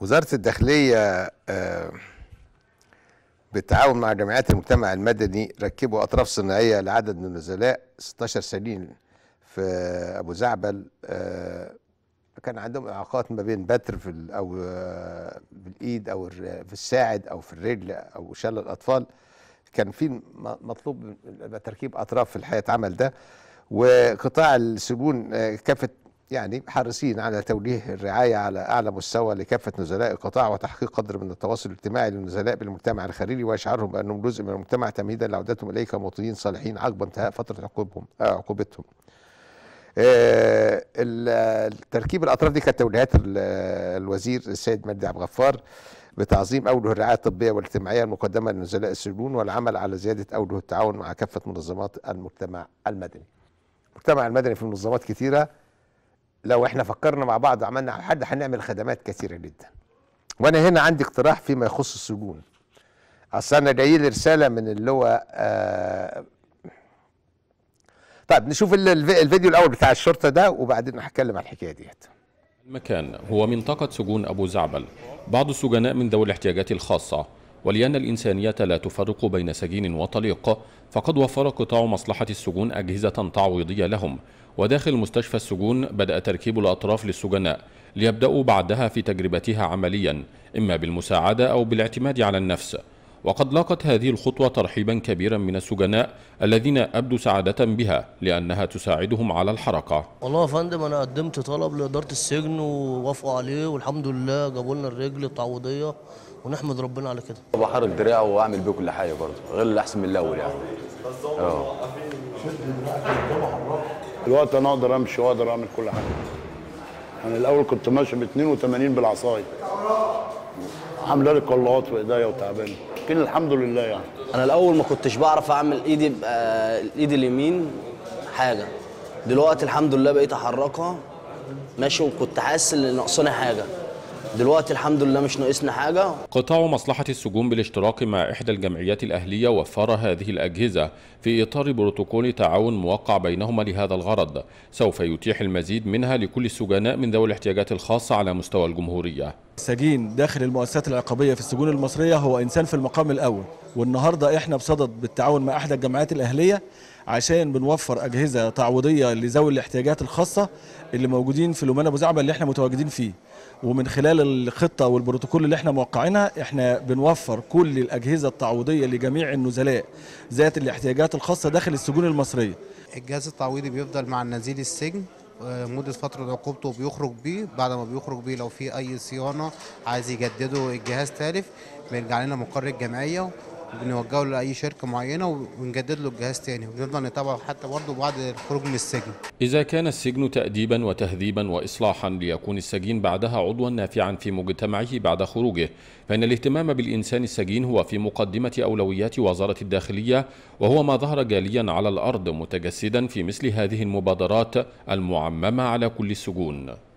وزاره الداخليه آه، بالتعاون مع جمعيات المجتمع المدني ركبوا اطراف صناعيه لعدد من النزلاء 16 سنين في ابو زعبل آه، كان عندهم اعاقات ما بين بتر في او بالايد آه، او في الساعد او في الرجل او شل الاطفال كان في مطلوب تركيب اطراف في الحياه عمل ده وقطاع السجون كافه يعني حريصين على توجيه الرعاية على أعلى مستوى لكافة نزلاء القطاع وتحقيق قدر من التواصل الاجتماعي للنزلاء بالمجتمع الخليجي وإشعارهم بأنهم جزء من المجتمع تمهيدا لعودتهم إليه كمواطنين صالحين عقب انتهاء فترة عقوبهم آه، عقوبتهم. آه، التركيب الأطراف دي كانت توجيهات الوزير السيد مجدي عبد الغفار بتعظيم أوجه الرعاية الطبية والاجتماعية المقدمة لنزلاء السجون والعمل على زيادة أوجه التعاون مع كافة منظمات المجتمع المدني. المجتمع المدني في منظمات كثيرة لو احنا فكرنا مع بعض وعملنا على حد هنعمل خدمات كثيره جدا وانا هنا عندي اقتراح فيما يخص السجون اصل انا جاي لي رساله من اللي هو آه طيب نشوف الفيديو الاول بتاع الشرطه ده وبعدين هتكلم على الحكايه ديت المكان هو منطقه سجون ابو زعبل بعض السجناء من ذوي الاحتياجات الخاصه ولأن الإنسانية لا تفرق بين سجين وطليق فقد وفر قطاع مصلحة السجون أجهزة تعويضية لهم وداخل مستشفى السجون بدأ تركيب الأطراف للسجناء ليبدأوا بعدها في تجربتها عمليا إما بالمساعدة أو بالاعتماد على النفس وقد لاقت هذه الخطوة ترحيبا كبيرا من السجناء الذين أبدوا سعادة بها لأنها تساعدهم على الحركة والله يا فندم أنا قدمت طلب لإدارة السجن ووافقوا عليه والحمد لله جابوا لنا الرجل التعويضية ونحمد ربنا على كده بحرك دراعه واعمل بيه كل حاجه برضه غير اللي احسن من الاول يعني اه دلوقتي انا اقدر امشي واقدر اعمل كل حاجه انا الاول كنت ماشي ب 82 بالعصايه عامله لي قلاقات في وتعبانه متمسكين الحمد لله يعني انا الاول ما كنتش بعرف اعمل ايدي آه، الايد اليمين حاجه دلوقتي الحمد لله بقيت احركها ماشي وكنت حاسس ان ناقصاني حاجه دلوقتي الحمد لله مش ناقصنا حاجة قطاع مصلحة السجون بالاشتراك مع إحدى الجمعيات الأهلية وفر هذه الأجهزة في إطار بروتوكول تعاون موقع بينهما لهذا الغرض سوف يتيح المزيد منها لكل السجناء من ذوي الاحتياجات الخاصة على مستوى الجمهورية السجين داخل المؤسسات العقابية في السجون المصرية هو إنسان في المقام الأول والنهاردة إحنا بصدد بالتعاون مع إحدى الجمعيات الأهلية عشان بنوفر اجهزه تعويضيه لذوي الاحتياجات الخاصه اللي موجودين في لومانا ابو زعبه اللي احنا متواجدين فيه ومن خلال الخطه والبروتوكول اللي احنا موقعينها احنا بنوفر كل الاجهزه التعويضيه لجميع النزلاء ذات الاحتياجات الخاصه داخل السجون المصريه الجهاز التعويضي بيفضل مع النزيل السجن آه، مدة فترة عقوبته بيخرج بيه بعد ما بيخرج بيه لو في أي صيانة عايز يجدده الجهاز تالف بيرجع لنا مقر الجمعية بنوجهه لاي شركه معينه ونجدد له الجهاز تاني ونفضل نتابعه حتى برضه بعد الخروج من السجن. اذا كان السجن تاديبا وتهذيبا واصلاحا ليكون السجين بعدها عضوا نافعا في مجتمعه بعد خروجه، فان الاهتمام بالانسان السجين هو في مقدمه اولويات وزاره الداخليه وهو ما ظهر جاليا على الارض متجسدا في مثل هذه المبادرات المعممه على كل السجون.